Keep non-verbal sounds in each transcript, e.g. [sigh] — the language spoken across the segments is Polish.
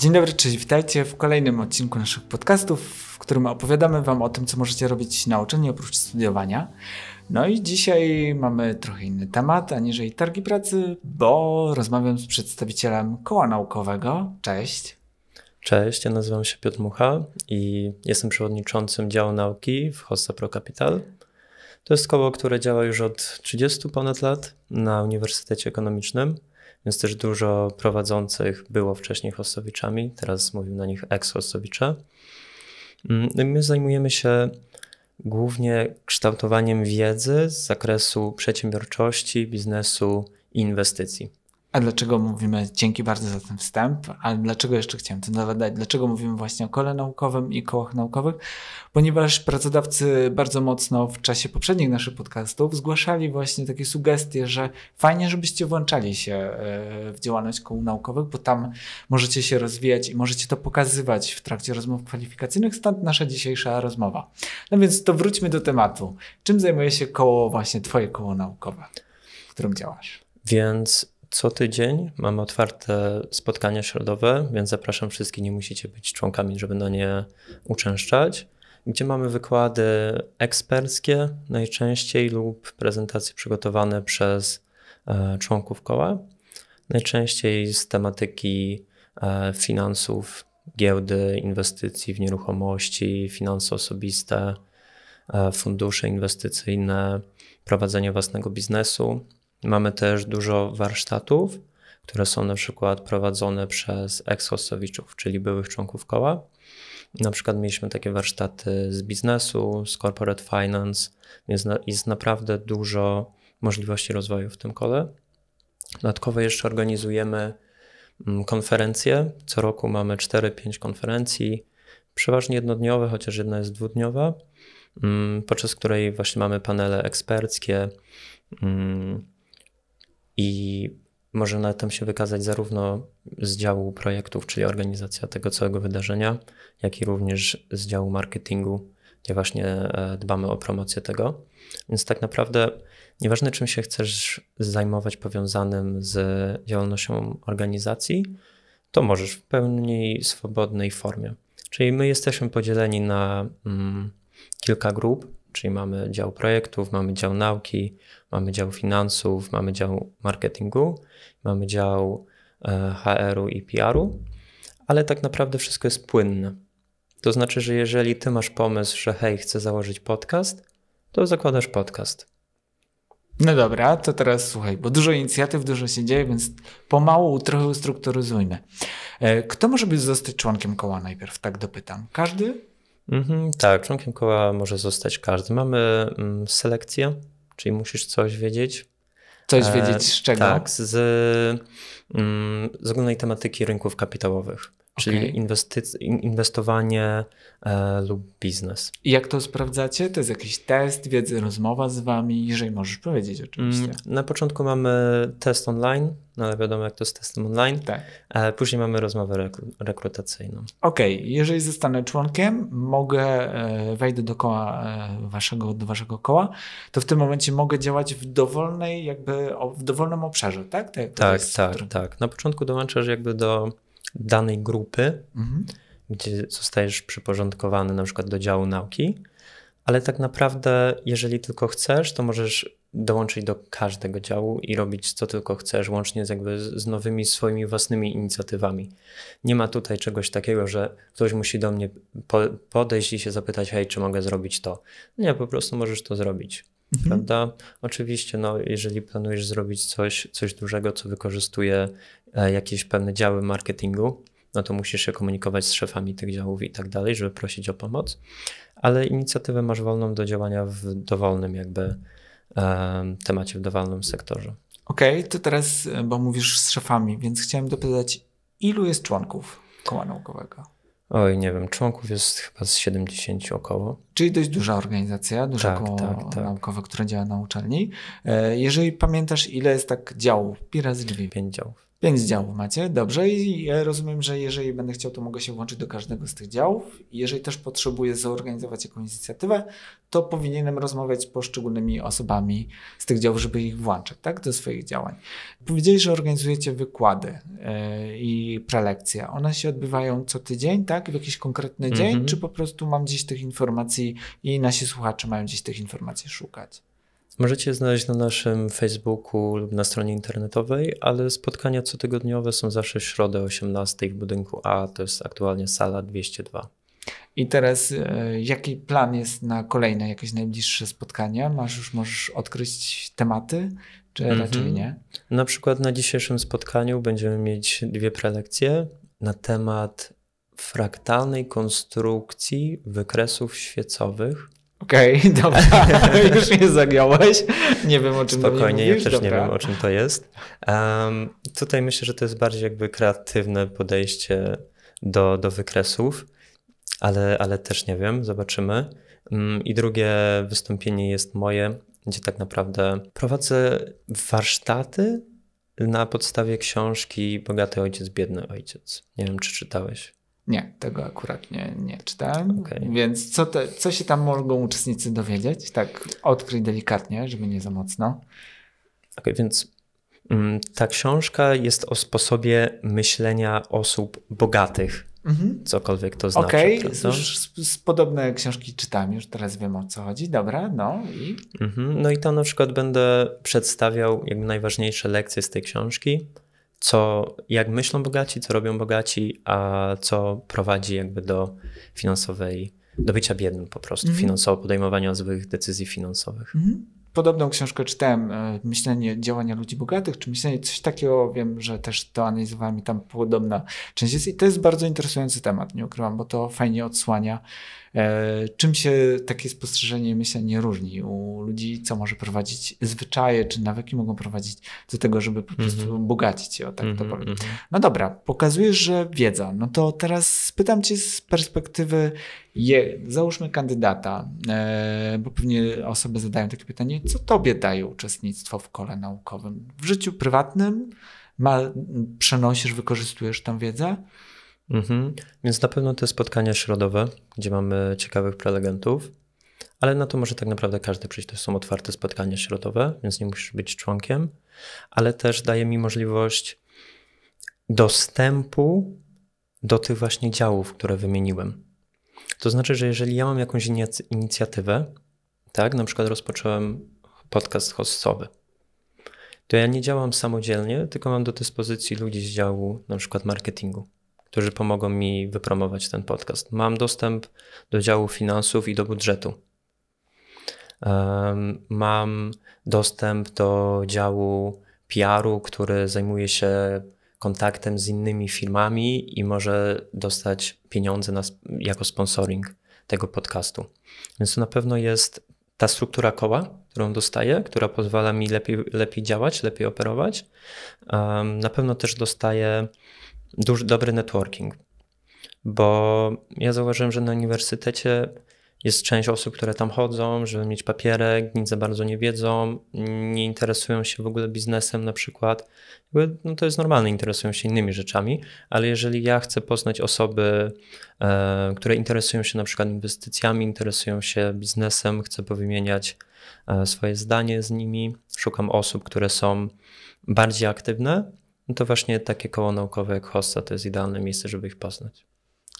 Dzień dobry, czyli witajcie w kolejnym odcinku naszych podcastów, w którym opowiadamy Wam o tym, co możecie robić na uczelni oprócz studiowania. No i dzisiaj mamy trochę inny temat, aniżeli targi pracy, bo rozmawiam z przedstawicielem koła naukowego. Cześć. Cześć, ja nazywam się Piotr Mucha i jestem przewodniczącym działu nauki w Hossa Pro Capital. To jest koło, które działa już od 30 ponad lat na Uniwersytecie Ekonomicznym więc też dużo prowadzących było wcześniej hostowiczami, teraz mówimy na nich ex-hostowicze. Mm, no my zajmujemy się głównie kształtowaniem wiedzy z zakresu przedsiębiorczości, biznesu i inwestycji. A dlaczego mówimy, dzięki bardzo za ten wstęp, ale dlaczego jeszcze chciałem to dodać, dlaczego mówimy właśnie o kole naukowym i kołach naukowych? Ponieważ pracodawcy bardzo mocno w czasie poprzednich naszych podcastów zgłaszali właśnie takie sugestie, że fajnie, żebyście włączali się e, w działalność kół naukowych, bo tam możecie się rozwijać i możecie to pokazywać w trakcie rozmów kwalifikacyjnych, stąd nasza dzisiejsza rozmowa. No więc to wróćmy do tematu. Czym zajmuje się koło, właśnie twoje koło naukowe, w którym działasz? Więc co tydzień mamy otwarte spotkania środowe, więc zapraszam wszystkich, nie musicie być członkami, żeby na nie uczęszczać, gdzie mamy wykłady eksperckie najczęściej lub prezentacje przygotowane przez e, członków koła, najczęściej z tematyki e, finansów, giełdy, inwestycji w nieruchomości, finanse osobiste, e, fundusze inwestycyjne, prowadzenie własnego biznesu, Mamy też dużo warsztatów, które są na przykład prowadzone przez ex-hostowiczów, czyli byłych członków koła. Na przykład mieliśmy takie warsztaty z biznesu, z corporate finance, więc jest naprawdę dużo możliwości rozwoju w tym kole. Dodatkowo jeszcze organizujemy mm, konferencje. Co roku mamy 4-5 konferencji, przeważnie jednodniowe, chociaż jedna jest dwudniowa, mm, podczas której właśnie mamy panele eksperckie mm, i może na tym się wykazać zarówno z działu projektów, czyli organizacja tego całego wydarzenia, jak i również z działu marketingu, gdzie właśnie e, dbamy o promocję tego. Więc tak naprawdę, nieważne czym się chcesz zajmować powiązanym z działalnością organizacji, to możesz w pełni swobodnej formie. Czyli my jesteśmy podzieleni na mm, kilka grup, Czyli mamy dział projektów, mamy dział nauki, mamy dział finansów, mamy dział marketingu, mamy dział e, HR-u i PR-u, ale tak naprawdę wszystko jest płynne. To znaczy, że jeżeli ty masz pomysł, że hej, chcę założyć podcast, to zakładasz podcast. No dobra, to teraz słuchaj, bo dużo inicjatyw, dużo się dzieje, więc pomału trochę ustrukturyzujmy. E, kto może być zostać członkiem koła najpierw? Tak dopytam. Każdy? Mhm, tak, członkiem koła może zostać każdy. Mamy mm, selekcję, czyli musisz coś wiedzieć. Coś e, wiedzieć z czego? Tak, z, mm, z ogólnej tematyki rynków kapitałowych czyli okay. inwestowanie e, lub biznes. I jak to sprawdzacie? To jest jakiś test, wiedzy, rozmowa z wami, jeżeli możesz powiedzieć oczywiście. Mm, na początku mamy test online, no ale wiadomo jak to z testem online. Tak. E, później mamy rozmowę rekru rekrutacyjną. Okej, okay. jeżeli zostanę członkiem, mogę, e, wejdę do koła e, waszego, do waszego koła, to w tym momencie mogę działać w dowolnej, jakby, w dowolnym obszarze, tak? Tak, tak, tak, tak. Na początku dołączasz jakby do danej grupy, mhm. gdzie zostajesz przyporządkowany na przykład do działu nauki, ale tak naprawdę, jeżeli tylko chcesz, to możesz dołączyć do każdego działu i robić co tylko chcesz, łącznie z, jakby z nowymi swoimi własnymi inicjatywami. Nie ma tutaj czegoś takiego, że ktoś musi do mnie podejść i się zapytać, hej, czy mogę zrobić to. Nie, po prostu możesz to zrobić mhm. prawda? Oczywiście, no, jeżeli planujesz zrobić coś, coś dużego, co wykorzystuje e, jakieś pewne działy marketingu, no to musisz się komunikować z szefami tych działów i tak dalej, żeby prosić o pomoc, ale inicjatywę masz wolną do działania w dowolnym jakby e, temacie, w dowolnym sektorze. Okej, okay, to teraz, e, bo mówisz z szefami, więc chciałem dopytać, ilu jest członków koła naukowego? Oj, nie wiem, członków jest chyba z 70 około. Czyli dość duża organizacja, duża tak, koło tak, tak. które działa na uczelni. E, jeżeli pamiętasz, ile jest tak działów? Pi razy drzwi. Pięć działów. Pięć działów macie, dobrze. I ja rozumiem, że jeżeli będę chciał, to mogę się włączyć do każdego z tych działów. Jeżeli też potrzebuję zorganizować jakąś inicjatywę, to powinienem rozmawiać z poszczególnymi osobami z tych działów, żeby ich włączać tak, do swoich działań. Powiedzieli, że organizujecie wykłady yy, i prelekcje. One się odbywają co tydzień, tak? W jakiś konkretny dzień, mhm. czy po prostu mam gdzieś tych informacji i nasi słuchacze mają gdzieś tych informacji szukać? Możecie znaleźć na naszym Facebooku lub na stronie internetowej, ale spotkania cotygodniowe są zawsze w środę o 18 w budynku A, to jest aktualnie sala 202. I teraz e, jaki plan jest na kolejne, jakieś najbliższe spotkania? Masz już, możesz odkryć tematy, czy mm -hmm. raczej mhm. nie? Na przykład na dzisiejszym spotkaniu będziemy mieć dwie prelekcje na temat fraktalnej konstrukcji wykresów świecowych Okej, okay, [laughs] dobra, [laughs] już mnie zagiąłeś. Nie wiem, o czym to. Spokojnie, ja też nie wiem, o czym to jest. Um, tutaj myślę, że to jest bardziej jakby kreatywne podejście do, do wykresów, ale, ale też nie wiem, zobaczymy. Um, I drugie wystąpienie jest moje, gdzie tak naprawdę prowadzę warsztaty na podstawie książki Bogaty Ojciec, Biedny Ojciec. Nie wiem, czy czytałeś. Nie, tego akurat nie, nie czytałem. Okay. Więc co, te, co się tam mogą uczestnicy dowiedzieć? Tak odkryć delikatnie, żeby nie za mocno. Okej, okay, więc mm, ta książka jest o sposobie myślenia osób bogatych. Mhm. Cokolwiek to znaczy. Okej, okay. już z, z podobne książki czytam, już teraz wiem o co chodzi. Dobra, no i. Mhm, no i to na przykład będę przedstawiał jakby najważniejsze lekcje z tej książki co, jak myślą bogaci, co robią bogaci, a co prowadzi jakby do finansowej, do bycia biednym po prostu, mm. finansowo, podejmowania złych decyzji finansowych. Mm. Podobną książkę czytałem, e, Myślenie działania ludzi bogatych, czy myślenie coś takiego, wiem, że też to analizowałem i tam podobna część jest i to jest bardzo interesujący temat, nie ukrywam, bo to fajnie odsłania E, czym się takie spostrzeżenie myślę nie różni u ludzi, co może prowadzić zwyczaje czy nawyki mogą prowadzić do tego, żeby po prostu mm -hmm. bogacić się, o tak mm -hmm, to mhm, powiem. Mm -hmm. No dobra, pokazujesz, że wiedza. No to teraz pytam cię z perspektywy je, załóżmy kandydata, e, bo pewnie osoby zadają takie pytanie, co tobie daje uczestnictwo w kole naukowym? W życiu prywatnym ma, przenosisz, wykorzystujesz tam wiedzę? Mhm. Więc na pewno te spotkania środowe, gdzie mamy ciekawych prelegentów, ale na to może tak naprawdę każdy przyjść. To są otwarte spotkania środowe, więc nie musisz być członkiem, ale też daje mi możliwość dostępu do tych właśnie działów, które wymieniłem. To znaczy, że jeżeli ja mam jakąś inicjatywę, tak, na przykład rozpocząłem podcast hostowy, to ja nie działam samodzielnie, tylko mam do dyspozycji ludzi z działu na przykład marketingu którzy pomogą mi wypromować ten podcast. Mam dostęp do działu finansów i do budżetu. Mam dostęp do działu PR-u, który zajmuje się kontaktem z innymi firmami i może dostać pieniądze na, jako sponsoring tego podcastu. Więc to na pewno jest ta struktura koła, którą dostaję, która pozwala mi lepiej, lepiej działać, lepiej operować. Na pewno też dostaję duży, dobry networking, bo ja zauważyłem, że na uniwersytecie jest część osób, które tam chodzą, żeby mieć papierek, nic za bardzo nie wiedzą, nie interesują się w ogóle biznesem na przykład. No to jest normalne, interesują się innymi rzeczami, ale jeżeli ja chcę poznać osoby, e, które interesują się na przykład inwestycjami, interesują się biznesem, chcę powymieniać e, swoje zdanie z nimi, szukam osób, które są bardziej aktywne, no to właśnie takie koło naukowe jak Hossa to jest idealne miejsce, żeby ich poznać.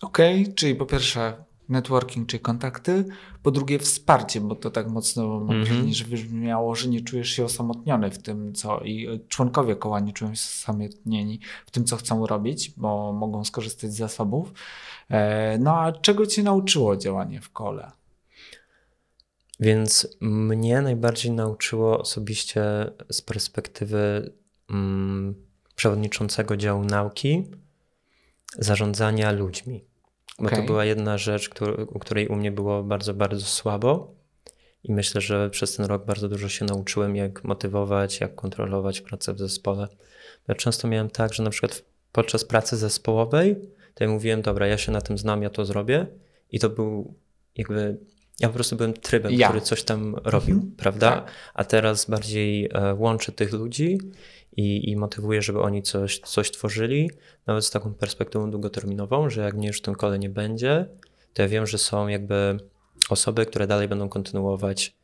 Okej, okay, czyli po pierwsze networking, czyli kontakty, po drugie wsparcie, bo to tak mocno mam mm-hmm. że wybrzmiało, że nie czujesz się osamotniony w tym, co i członkowie koła nie czują się osamotnieni w tym, co chcą robić, bo mogą skorzystać z zasobów. E, no a czego cię nauczyło działanie w kole? Więc mnie najbardziej nauczyło osobiście z perspektywy mm, przewodniczącego działu nauki zarządzania ludźmi. Bo okay. to była jedna rzecz, u której u mnie było bardzo, bardzo słabo. I myślę, że przez ten rok bardzo dużo się nauczyłem, jak motywować, jak kontrolować pracę w zespole. Ja często miałem tak, że na przykład podczas pracy zespołowej, to ja mówiłem, dobra, ja się na tym znam, ja to zrobię. I to był jakby ja po prostu byłem trybem, ja. który coś tam robił, mhm. prawda? Tak. A teraz bardziej e, łączę tych ludzi i, i motywuję, żeby oni coś, coś tworzyli, nawet z taką perspektywą długoterminową, że jak mnie już w tym kole nie będzie, to ja wiem, że są jakby osoby, które dalej będą kontynuować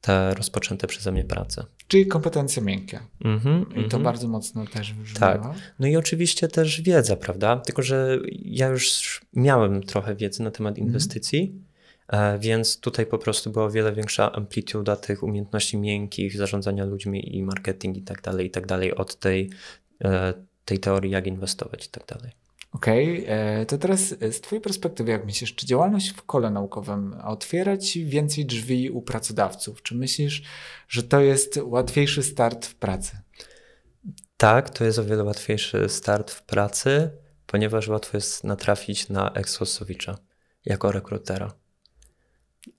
te rozpoczęte przeze mnie prace. Czyli kompetencje miękkie. Mm -hmm, I mm -hmm. to mhm. bardzo mocno też wybrzmiało. Tak. No i oczywiście też wiedza, prawda? Tylko, że ja już miałem trochę wiedzy na temat inwestycji, mm -hmm. E, więc tutaj po prostu była wiele większa amplituda tych umiejętności miękkich, zarządzania ludźmi i marketing i tak dalej, i tak dalej, od tej, e, tej teorii, jak inwestować i tak dalej. Okej, okay. E, to teraz z Twojej perspektywy, jak myślisz, czy działalność w kole naukowym otwiera Ci więcej drzwi u pracodawców? Czy myślisz, że to jest łatwiejszy start w pracy? Tak, to jest o wiele łatwiejszy start w pracy, ponieważ łatwo jest natrafić na ex jako rekrutera.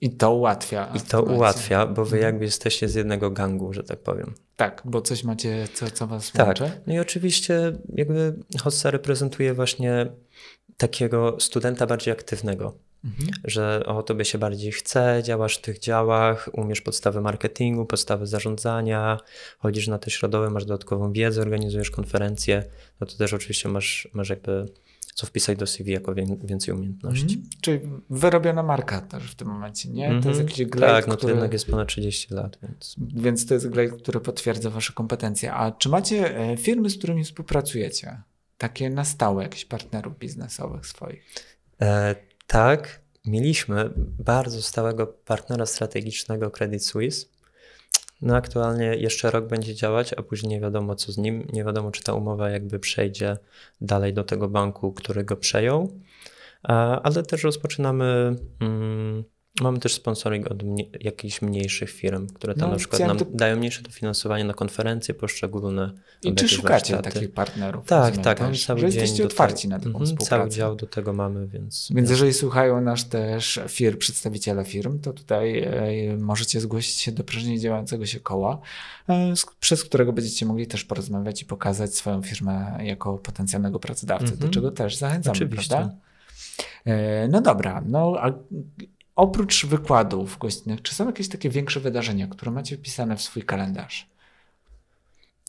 I to ułatwia. I to ułatwia, bo wy mhm. jakby jesteście z jednego gangu, że tak powiem. Tak, bo coś macie, co, co was tak. łączy. No i oczywiście jakby Hossa reprezentuje właśnie takiego studenta bardziej aktywnego. Mhm. Że o tobie się bardziej chce, działasz w tych działach, umiesz podstawy marketingu, podstawy zarządzania, chodzisz na te środowe, masz dodatkową wiedzę, organizujesz konferencje, no to też oczywiście masz, masz jakby co wpisać do CV jako więcej umiejętności. Mm. Czyli wyrobiona marka też w tym momencie, nie? Mm -hmm. To jest mhm. jakiś glejt, Tak, no który... to jednak jest ponad 30 lat, więc... Więc to jest glejt, który potwierdza wasze kompetencje. A czy macie e, firmy, z którymi współpracujecie? Takie na stałe, jakichś partnerów biznesowych swoich? E, tak, mieliśmy bardzo stałego partnera strategicznego Credit Suisse, no aktualnie jeszcze rok będzie działać, a później nie wiadomo co z nim. Nie wiadomo, czy ta umowa jakby przejdzie dalej do tego banku, który go przejął. Ale też rozpoczynamy mm, Mamy też sponsoring od mnie, jakichś mniejszych firm, które tam no, na przykład nam to... dają mniejsze dofinansowanie na konferencje poszczególne. I czy szukacie warsztaty. takich partnerów? Tak, tak. Też, cały że jesteście otwarci na taką mm, współpracę. Cały dział do tego mamy, więc... Więc jeżeli słuchają nas też fir przedstawiciele firm, to tutaj e, możecie zgłosić się do prężnie działającego się koła, e, z, przez którego będziecie mogli też porozmawiać i pokazać swoją firmę jako potencjalnego pracodawcę, mm -hmm. do mhm. czego też zachęcamy, Oczywiście. prawda? E, no dobra, no a oprócz wykładów gościnnych, czy są jakieś takie większe wydarzenia, które macie wpisane w swój kalendarz?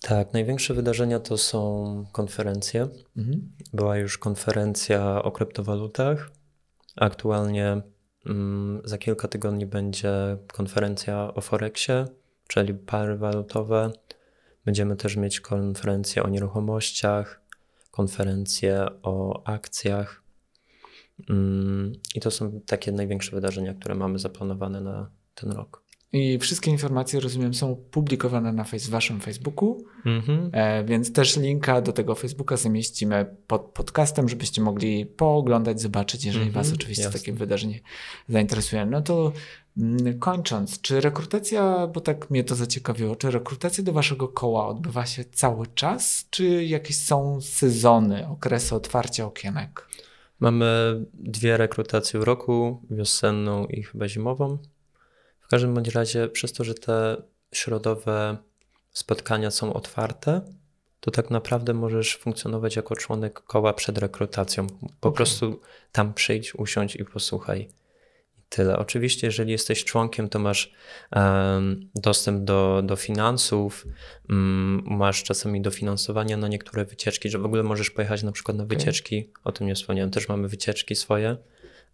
Tak, największe wydarzenia to są konferencje. Mhm. Była już konferencja o kryptowalutach. Aktualnie mm, za kilka tygodni będzie konferencja o Forexie, czyli pary walutowe. Będziemy też mieć konferencję o nieruchomościach, konferencję o akcjach. Mm, I to są takie największe wydarzenia, które mamy zaplanowane na ten rok. I wszystkie informacje, rozumiem, są publikowane na face, waszym Facebooku, mm -hmm. e, więc też linka do tego Facebooka zamieścimy pod podcastem, żebyście mogli pooglądać, zobaczyć, jeżeli mm -hmm. was mhm, oczywiście Jasne. takie wydarzenie zainteresuje. No to mm, kończąc, czy rekrutacja, bo tak mnie to zaciekawiło, czy rekrutacja do waszego koła odbywa się cały czas, czy jakieś są sezony, okresy otwarcia okienek? Mamy dwie rekrutacje w roku, wiosenną i chyba zimową. W każdym bądź razie, przez to, że te środowe spotkania są otwarte, to tak naprawdę możesz funkcjonować jako członek koła przed rekrutacją. Po okay. prostu tam przyjdź, usiądź i posłuchaj tyle. Oczywiście, jeżeli jesteś członkiem, to masz um, dostęp do, do finansów, um, masz czasami dofinansowania na niektóre wycieczki, że w ogóle możesz pojechać na przykład na wycieczki. O tym nie wspomniałem, też mamy wycieczki swoje.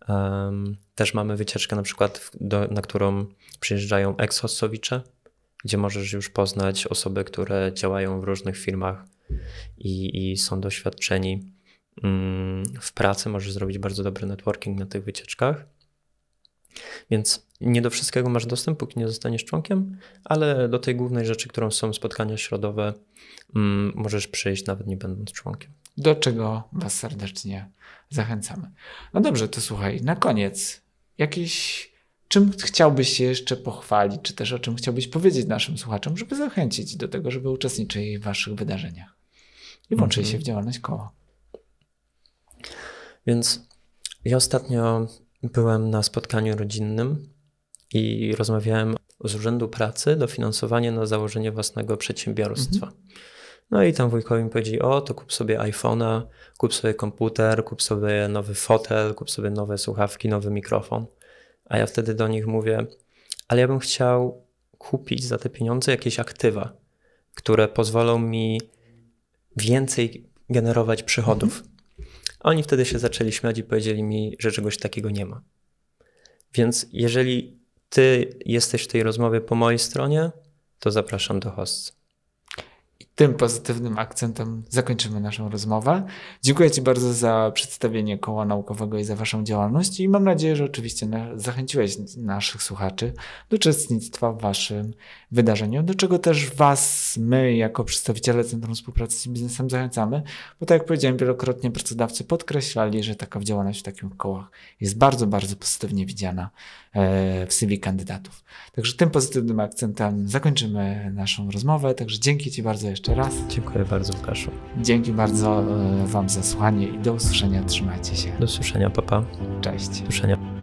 Um, też mamy wycieczkę na przykład, do, na którą przyjeżdżają ex-hostowicze, gdzie możesz już poznać osoby, które działają w różnych firmach i, i są doświadczeni mm, w pracy. Możesz zrobić bardzo dobry networking na tych wycieczkach. Więc nie do wszystkiego masz dostęp, póki nie zostaniesz członkiem, ale do tej głównej rzeczy, którą są spotkania środowe, mm, możesz przyjść nawet nie będąc członkiem. Do czego Was serdecznie zachęcamy. No dobrze, to słuchaj, na koniec jakiś. Czym chciałbyś się jeszcze pochwalić, czy też o czym chciałbyś powiedzieć naszym słuchaczom, żeby zachęcić do tego, żeby uczestniczyli w Waszych wydarzeniach i włączyli mm -hmm. się w działalność koła? Więc ja ostatnio byłem na spotkaniu rodzinnym i rozmawiałem z Urzędu Pracy dofinansowanie na założenie własnego przedsiębiorstwa. Mhm. No i tam wujkowi mi powiedzieli, o to kup sobie iPhone'a, kup sobie komputer, kup sobie nowy fotel, kup sobie nowe słuchawki, nowy mikrofon. A ja wtedy do nich mówię, ale ja bym chciał kupić za te pieniądze jakieś aktywa, które pozwolą mi więcej generować przychodów. Mhm. Oni wtedy się zaczęli śmiać i powiedzieli mi, że czegoś takiego nie ma. Więc jeżeli ty jesteś w tej rozmowie po mojej stronie, to zapraszam do host tym pozytywnym akcentem zakończymy naszą rozmowę. Dziękuję Ci bardzo za przedstawienie koła naukowego i za Waszą działalność i mam nadzieję, że oczywiście zachęciłeś naszych słuchaczy do uczestnictwa w Waszym wydarzeniu, do czego też Was, my jako przedstawiciele Centrum Współpracy z Biznesem zachęcamy, bo tak jak powiedziałem wielokrotnie pracodawcy podkreślali, że taka działalność w takich kołach jest bardzo, bardzo pozytywnie widziana e, w CV kandydatów. Także tym pozytywnym akcentem zakończymy naszą rozmowę, także dzięki Ci bardzo jeszcze jeszcze raz. Dziękuję bardzo, Łukaszu. Dzięki bardzo e, Wam za słuchanie i do usłyszenia. Trzymajcie się. Do usłyszenia, papa. Cześć. Do usłyszenia.